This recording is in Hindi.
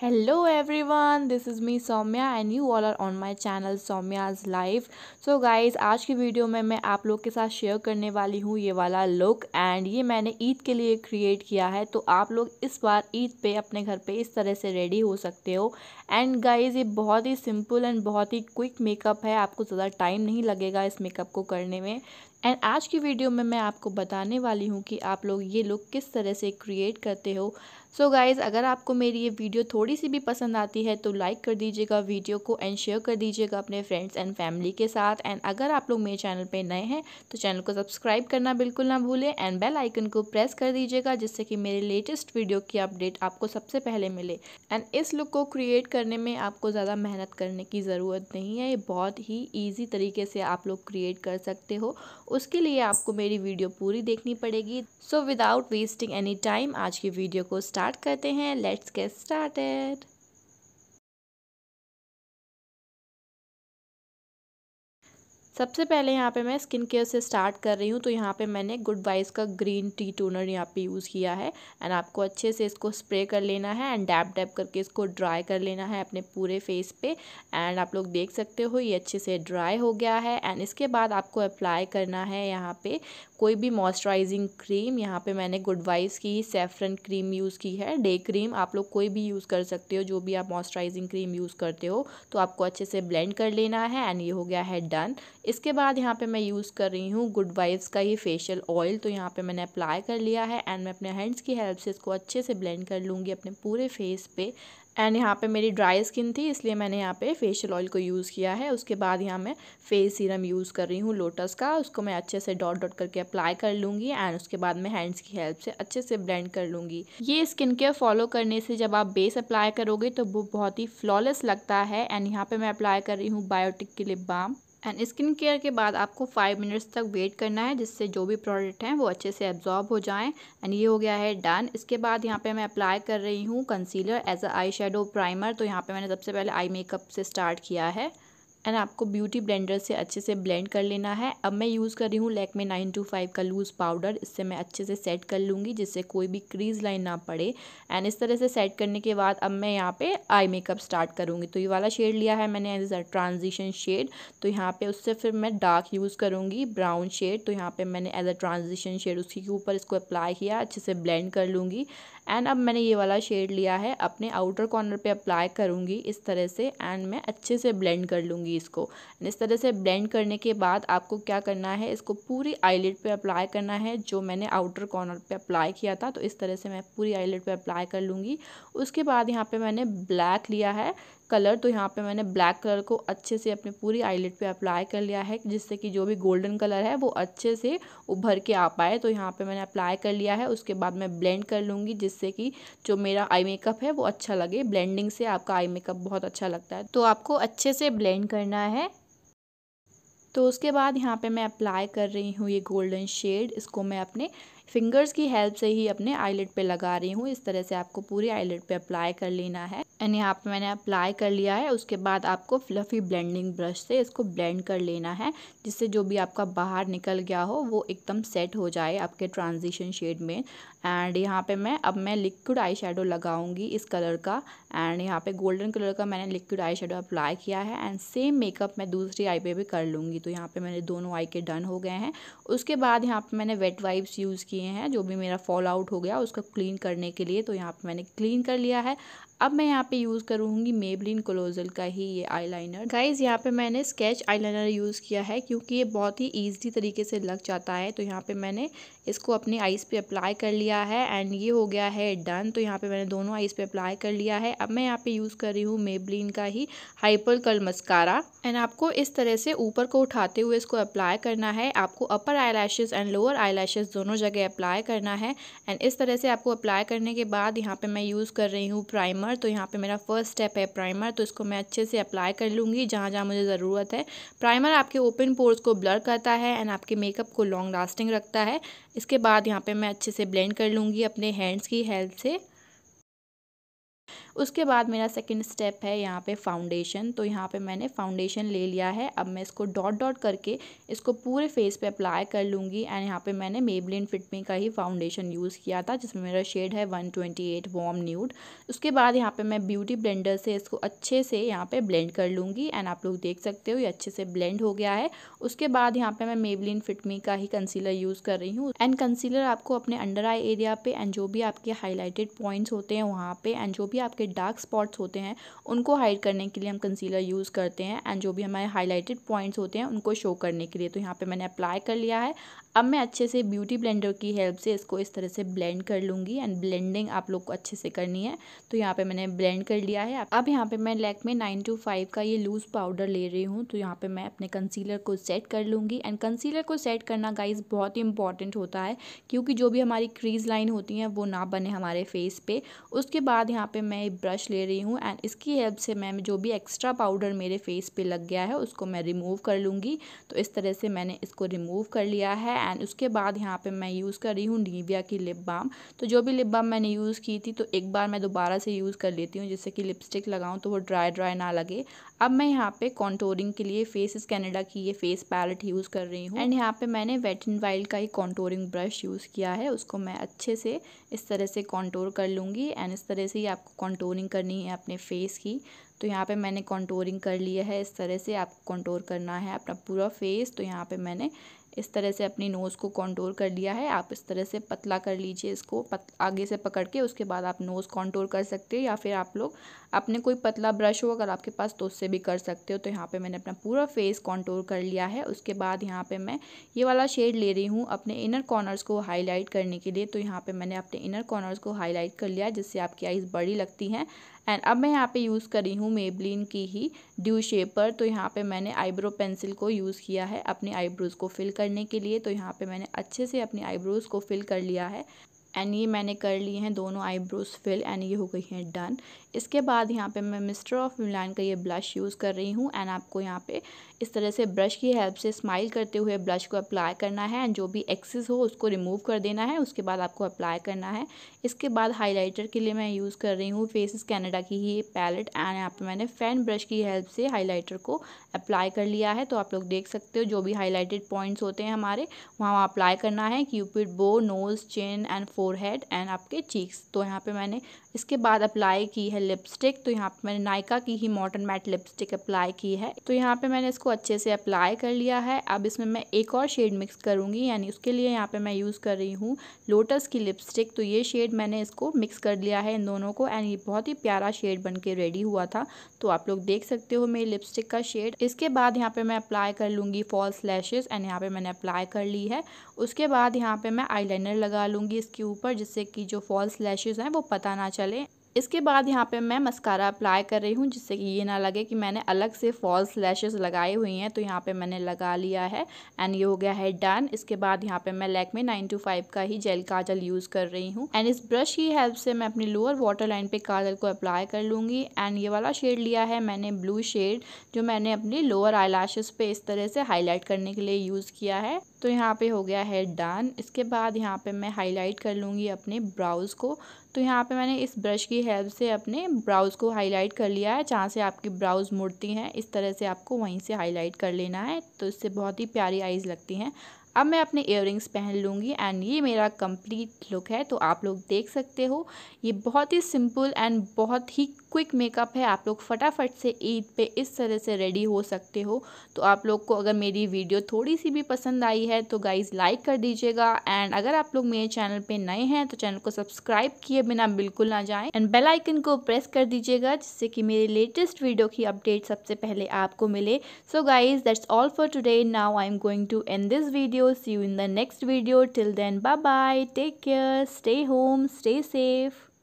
Hello everyone this is me Saumya and you all are on my channel Saumya's life so guys आज की वीडियो में मैं आप लोग के साथ शेयर करने वाली हूँ ये वाला लुक एंड ये मैंने ईद के लिए क्रिएट किया है तो आप लोग इस बार ईद पे अपने घर पे इस तरह से रेडी हो सकते हो एंड गाइज़ ये बहुत ही सिंपल एंड बहुत ही क्विक मेकअप है आपको ज़्यादा टाइम नहीं लगेगा इस मेकअप को करने में एंड आज की वीडियो में मैं आपको बताने वाली हूँ कि आप लोग ये लुक किस तरह से क्रिएट करते हो सो so गाइज़ अगर आपको मेरी ये वीडियो थोड़ी सी भी पसंद आती है तो लाइक कर दीजिएगा वीडियो को एंड शेयर कर दीजिएगा अपने फ्रेंड्स एंड फैमिली के साथ एंड अगर आप लोग मेरे चैनल पर नए हैं तो चैनल को सब्सक्राइब करना बिल्कुल ना भूलें एंड बेल आइकन को प्रेस कर दीजिएगा जिससे कि मेरे लेटेस्ट वीडियो की अपडेट आपको सबसे पहले मिले एंड इस लुक को क्रिएट करने में आपको ज़्यादा मेहनत करने की ज़रूरत नहीं है ये बहुत ही ईजी तरीके से आप लोग क्रिएट कर सकते हो उसके लिए आपको मेरी वीडियो पूरी देखनी पड़ेगी so without wasting any time आज की वीडियो को स्टार्ट स्टार्ट करते हैं लेट्स गेट स्टार्टेड सबसे पहले यहाँ पे मैं स्किन केयर से स्टार्ट कर रही हूँ तो यहाँ पे मैंने गुड वाइज का ग्रीन टी टोनर यहाँ पे यूज़ किया है एंड आपको अच्छे से इसको स्प्रे कर लेना है एंड डैप डैप करके इसको ड्राई कर लेना है अपने पूरे फेस पे एंड आप लोग देख सकते हो ये अच्छे से ड्राई हो गया है एंड इसके बाद आपको अप्लाई करना है यहाँ पर कोई भी मॉइस्चराइजिंग क्रीम यहाँ पर मैंने गुड वाइज की सेफ्रन क्रीम यूज़ की है डे क्रीम आप लोग कोई भी यूज़ कर सकते हो जो भी आप मॉइस्चराइजिंग क्रीम यूज़ करते हो तो आपको अच्छे से ब्लेंड कर लेना है एंड ये हो गया है डन इसके बाद यहाँ पे मैं यूज़ कर रही हूँ गुड वाइब्स का ये फेशियल ऑयल तो यहाँ पे मैंने अप्लाई कर लिया है एंड मैं अपने हैंड्स की हेल्प से इसको अच्छे से ब्लेंड कर लूँगी अपने पूरे फेस पे एंड यहाँ पे मेरी ड्राई स्किन थी इसलिए मैंने यहाँ पे फेशियल ऑयल को यूज़ किया है उसके बाद यहाँ मैं फेस सीरम यूज़ कर रही हूँ लोटस का उसको मैं अच्छे से डॉट डॉट करके अप्लाई कर लूँगी एंड उसके बाद मैं हैंड्स की हेल्प से अच्छे से ब्लेंड कर लूँगी ये स्किन केयर फॉलो करने से जब आप बेस अप्लाई करोगे तो वो बहुत ही फ्लॉलेस लगता है एंड यहाँ पर मैं अप्लाई कर रही हूँ बायोटिक के lip balm and skin care के बाद आपको फाइव मिनट्स तक वेट करना है जिससे जो भी प्रोडक्ट हैं वो अच्छे से एब्जॉर्ब हो जाएं एंड ये हो गया है डन इसके बाद यहाँ पे मैं अप्लाई कर रही हूँ concealer as a eye shadow primer तो यहाँ पे मैंने सबसे पहले आई मेकअप से स्टार्ट किया है एंड आपको ब्यूटी ब्लेंडर से अच्छे से ब्लेंड कर लेना है अब मैं यूज़ कर रही हूँ में नाइन टू फाइव का लूज़ पाउडर इससे मैं अच्छे से सेट कर लूँगी जिससे कोई भी क्रीज लाइन ना पड़े एंड इस तरह से सेट करने के बाद अब मैं यहाँ पे आई मेकअप स्टार्ट करूँगी तो ये वाला शेड लिया है मैंने एज ट्रांजिशन शेड तो यहाँ पर उससे फिर मैं डार्क यूज़ करूँगी ब्राउन शेड तो यहाँ पर मैंने एज अ ट्रांजिशन शेड उसी के ऊपर इसको अप्लाई किया अच्छे से ब्लेंड कर लूँगी एंड अब मैंने ये वाला शेड लिया है अपने आउटर कॉर्नर पर अप्लाई करूँगी इस तरह से एंड मैं अच्छे से ब्लेंड कर लूँगी लूँगी इसको इस तरह से ब्लेंड करने के बाद आपको क्या करना है इसको पूरी आईलेट पे अप्लाई करना है जो मैंने आउटर कॉर्नर पे अप्लाई किया था तो इस तरह से मैं पूरी आईलेट पे अप्लाई कर लूँगी उसके बाद यहाँ पे मैंने ब्लैक लिया है कलर तो यहाँ पे मैंने ब्लैक कलर को अच्छे से अपने पूरी आईलेट पे अप्लाई कर लिया है जिससे कि जो भी गोल्डन कलर है वो अच्छे से उभर के आ पाए तो यहाँ पे मैंने अप्लाई कर लिया है उसके बाद मैं ब्लेंड कर लूँगी जिससे कि जो मेरा आई मेकअप है वो अच्छा लगे ब्लेंडिंग से आपका आई मेकअप बहुत अच्छा लगता है तो आपको अच्छे से ब्लेंड करना है तो उसके बाद यहाँ पे मैं अप्लाई कर रही हूँ ये गोल्डन शेड इसको मैं अपने फिंगर्स की हेल्प से ही अपने आईलेट पे लगा रही हूँ इस तरह से आपको पूरी आईलेट पे अप्लाई कर लेना है एंड यहाँ पे मैंने अप्लाई कर लिया है उसके बाद आपको फ्लफ़ी ब्लेंडिंग ब्रश से इसको ब्लेंड कर लेना है जिससे जो भी आपका बाहर निकल गया हो वो एकदम सेट हो जाए आपके ट्रांजिशन शेड में एंड यहाँ पे मैं अब मैं लिक्विड आई शेडो लगाऊँगी इस कलर का एंड यहाँ पे गोल्डन कलर का मैंने लिक्विड आई शेडो अप्लाई किया है एंड सेम मेकअप मैं दूसरी आई पे भी कर लूँगी तो यहाँ पे मैंने दोनों आई के डन हो गए हैं उसके बाद यहाँ पे मैंने वेट वाइप्स यूज़ किए हैं जो भी मेरा फॉल आउट हो गया उसको क्लीन करने के लिए तो यहाँ पे मैंने क्लीन कर लिया है अब मैं यहाँ पे यूज़ करूँगी मेबलिन क्लोजल का ही ये आईलाइनर गाइज यहाँ पे मैंने स्केच आईलाइनर यूज़ किया है क्योंकि ये बहुत ही ईजी तरीके से लग जाता है तो यहाँ पे मैंने इसको अपने आइज़ पे अप्लाई कर लिया है एंड ये हो गया है डन तो यहाँ पे मैंने दोनों आईज पे अप्लाई कर लिया है अब मैं यहाँ पे यूज़ कर रही हूँ मेबलिन का ही हाइपर कल मस्कारा एंड आपको इस तरह से ऊपर को उठाते हुए इसको अप्लाई करना है आपको अपर आई एंड लोअर आई दोनों जगह अप्लाई करना है एंड इस तरह से आपको अप्लाई करने के बाद यहाँ पर मैं यूज़ कर रही हूँ प्राइमर प्राइमर तो यहाँ पे मेरा फर्स्ट स्टेप है प्राइमर तो इसको मैं अच्छे से अप्लाई कर लूँगी जहाँ जहाँ मुझे ज़रूरत है प्राइमर आपके ओपन पोर्स को ब्लर करता है एंड आपके मेकअप को लॉन्ग लास्टिंग रखता है इसके बाद यहाँ पर मैं अच्छे से ब्लेंड कर लूँगी अपने हैंड्स की हेल्प से उसके बाद मेरा सेकेंड स्टेप है यहाँ पे फाउंडेशन तो यहाँ पे मैंने फाउंडेशन ले लिया है अब मैं इसको डॉट डॉट करके इसको पूरे फेस पे अप्लाई कर लूँगी एंड यहाँ पे मैंने मेबलिन फिटमी का ही फाउंडेशन यूज़ किया था जिसमें मेरा शेड है वन ट्वेंटी एट न्यूड उसके बाद यहाँ पे मैं ब्यूटी ब्लेंडर से इसको अच्छे से यहाँ पे ब्लेंड कर लूँगी एंड आप लोग देख सकते हो ये अच्छे से ब्लेंड हो गया है उसके बाद यहाँ पे मैं मेबलिन फिटमी का ही कंसीलर यूज़ कर रही हूँ एंड कंसीलर आपको अपने अंडर आई एरिया पे एंड जो भी आपके हाईलाइटेड पॉइंट्स होते हैं वहाँ पे एंड जो भी आपके के डार्क स्पॉट्स होते हैं उनको हाइड करने के लिए हम कंसीलर यूज़ करते हैं एंड जो भी हमारे हाईलाइटेड पॉइंट्स होते हैं उनको शो करने के लिए तो यहाँ पे मैंने अप्लाई कर लिया है अब मैं अच्छे से ब्यूटी ब्लेंडर की हेल्प से इसको इस तरह से ब्लेंड कर लूँगी एंड ब्लेंडिंग आप लोग को अच्छे से करनी है तो यहाँ पे मैंने ब्लेंड कर लिया है अब यहाँ पे मैं लेक में नाइन टू फाइव का ये लूज़ पाउडर ले रही हूँ तो यहाँ पे मैं अपने कंसीलर को सेट कर लूँगी एंड कंसीलर को सेट करना गाइज बहुत ही इंपॉर्टेंट होता है क्योंकि जो भी हमारी क्रीज लाइन होती हैं वो ना बने हमारे फेस पर उसके बाद यहाँ पर मैं ब्रश ले रही हूँ एंड इसकी हेल्प से मैं जो भी एक्स्ट्रा पाउडर मेरे फेस पर लग गया है उसको मैं रिमूव कर लूँगी तो इस तरह से मैंने इसको रिमूव कर लिया है एंड उसके बाद यहाँ पे मैं यूज़ कर रही हूँ निविया की लिप बाम तो जो भी लिप बाम मैंने यूज़ की थी तो एक बार मैं दोबारा से यूज़ कर लेती हूँ जिससे कि लिपस्टिक लगाऊँ तो वो ड्राई ड्राई ना लगे अब मैं यहाँ पे कॉन्टोरिंग के लिए फेस इस कैनेडा की ये फेस पैलेट यूज़ कर रही हूँ एंड यहाँ पर मैंने वेट एंड वाइल्ड का ही कॉन्टोरिंग ब्रश यूज़ किया है उसको मैं अच्छे से इस तरह से कॉन्टोर कर लूँगी एंड इस तरह से ही आपको कॉन्टोरिंग करनी है अपने फेस की तो यहाँ पे मैंने कॉन्टोरिंग कर लिया है इस तरह से आपको कॉन्टोर करना है अपना पूरा फेस तो यहाँ पे मैंने इस तरह से अपनी नोज़ को कॉन्टोर कर लिया है आप इस तरह से पतला कर लीजिए इसको पत, आगे से पकड़ के उसके बाद आप नोज़ कॉन्टोर कर सकते हो या फिर आप लोग अपने कोई पतला ब्रश हो अगर आपके पास तो उससे भी कर सकते हो तो यहाँ पे मैंने अपना पूरा फेस कॉन्टोर कर लिया है उसके बाद यहाँ पे मैं ये वाला शेड ले रही हूँ अपने इनर कॉर्नर्स को हाईलाइट करने के लिए तो यहाँ पर मैंने अपने इनर कॉर्नर्स को हाईलाइट कर लिया जिससे आपकी आइज़ बड़ी लगती हैं एंड अब मैं यहाँ पे यूज़ करी हूँ मेबलिन की ही ड्यू शेपर तो यहाँ पे मैंने आईब्रो पेंसिल को यूज़ किया है अपने आईब्रोज़ को फिल करने के लिए तो यहाँ पे मैंने अच्छे से अपने आईब्रोज़ को फिल कर लिया है एंड ये मैंने कर लिए हैं दोनों आईब्रोज फिल एंड ये हो गई हैं डन इसके बाद यहाँ पे मैं मिस्टर ऑफ मिलान का ये ब्लश यूज़ कर रही हूँ एंड आपको यहाँ पे इस तरह से ब्रश की हेल्प से स्माइल करते हुए ब्लश को अप्लाई करना है एंड जो भी एक्सेस हो उसको रिमूव कर देना है उसके बाद आपको अप्लाई करना है इसके बाद हाईलाइटर के लिए मैं यूज़ कर रही हूँ फेसिस कैनेडा की ही पैलेट एंड यहाँ पर मैंने फ़ैन ब्रश की हेल्प से हाईलाइटर को अप्लाई कर लिया है तो आप लोग देख सकते हो जो भी हाईलाइटेड पॉइंट्स होते हैं हमारे वहाँ अप्लाई करना है cupid bow nose chin and forehead and आपके चीक्स तो यहाँ पे मैंने इसके बाद अप्लाई की है लिपस्टिक तो यहाँ पे मैंने नायका की ही मॉडर्न मैट लिपस्टिक अप्लाई की है तो यहाँ पे मैंने इसको अच्छे से अप्लाई कर लिया है अब इसमें मैं एक और शेड मिक्स करूँगी यानी उसके लिए यहाँ पर मैं यूज़ कर रही हूँ लोटस की लिपस्टिक तो ये शेड मैंने इसको मिक्स कर लिया है इन दोनों को एंड ये बहुत ही प्यारा शेड बन के रेडी हुआ था तो आप लोग देख सकते हो मेरी लिपस्टिक का शेड इसके बाद यहाँ पर मैं अप्लाई कर लूँगी फॉल्स लैशेज़ एंड यहाँ पर मैंने अप्लाई कर ली है उसके बाद यहाँ पे मैं आईलाइनर लगा लूँगी इसके ऊपर ऊपर जिससे कि जो फॉल्स लैशेज़ हैं वो पता ना चले इसके बाद यहाँ पे मैं मस्कारा अप्लाई कर रही हूँ जिससे कि ये ना लगे कि मैंने अलग से फॉल्स लैशेज लगाई हुई हैं तो यहाँ पे मैंने लगा लिया है एंड ये हो गया है डन इसके बाद यहाँ पे मैं में नाइन टू फाइव का ही जेल काजल यूज़ कर रही हूँ एंड इस ब्रश की हेल्प से मैं अपनी लोअर वाटर लाइन पे काजल को अप्लाई कर लूँगी एंड ये वाला शेड लिया है मैंने ब्लू शेड जो मैंने अपनी लोअर आई पे इस तरह से हाईलाइट करने के लिए यूज़ किया है तो यहाँ पे हो गया है डन इसके बाद यहाँ पे मैं हाईलाइट कर लूँगी अपने ब्राउज़ को तो यहाँ पे मैंने इस ब्रश की हेल्प से अपने ब्राउज़ को हाईलाइट कर लिया है जहाँ से आपकी ब्राउज़ मुड़ती हैं इस तरह से आपको वहीं से हाईलाइट कर लेना है तो इससे बहुत ही प्यारी आइज़ लगती हैं अब मैं अपने इयर पहन लूँगी एंड ये मेरा कंप्लीट लुक है तो आप लोग देख सकते हो ये बहुत ही सिंपल एंड बहुत ही क्विक मेकअप है आप लोग फटाफट से ईद पे इस तरह से रेडी हो सकते हो तो आप लोग को अगर मेरी वीडियो थोड़ी सी भी पसंद आई है तो गाइज़ लाइक कर दीजिएगा एंड अगर आप लोग मेरे चैनल पर नए हैं तो चैनल को सब्सक्राइब किए बिना बिल्कुल ना जाए एंड बेलाइकन को प्रेस कर दीजिएगा जिससे कि मेरे लेटेस्ट वीडियो की अपडेट सबसे पहले आपको मिले so guys that's all for today now I am going to end this video video. See you in the next video. Till then, bye bye. Take care. Stay home. Stay safe.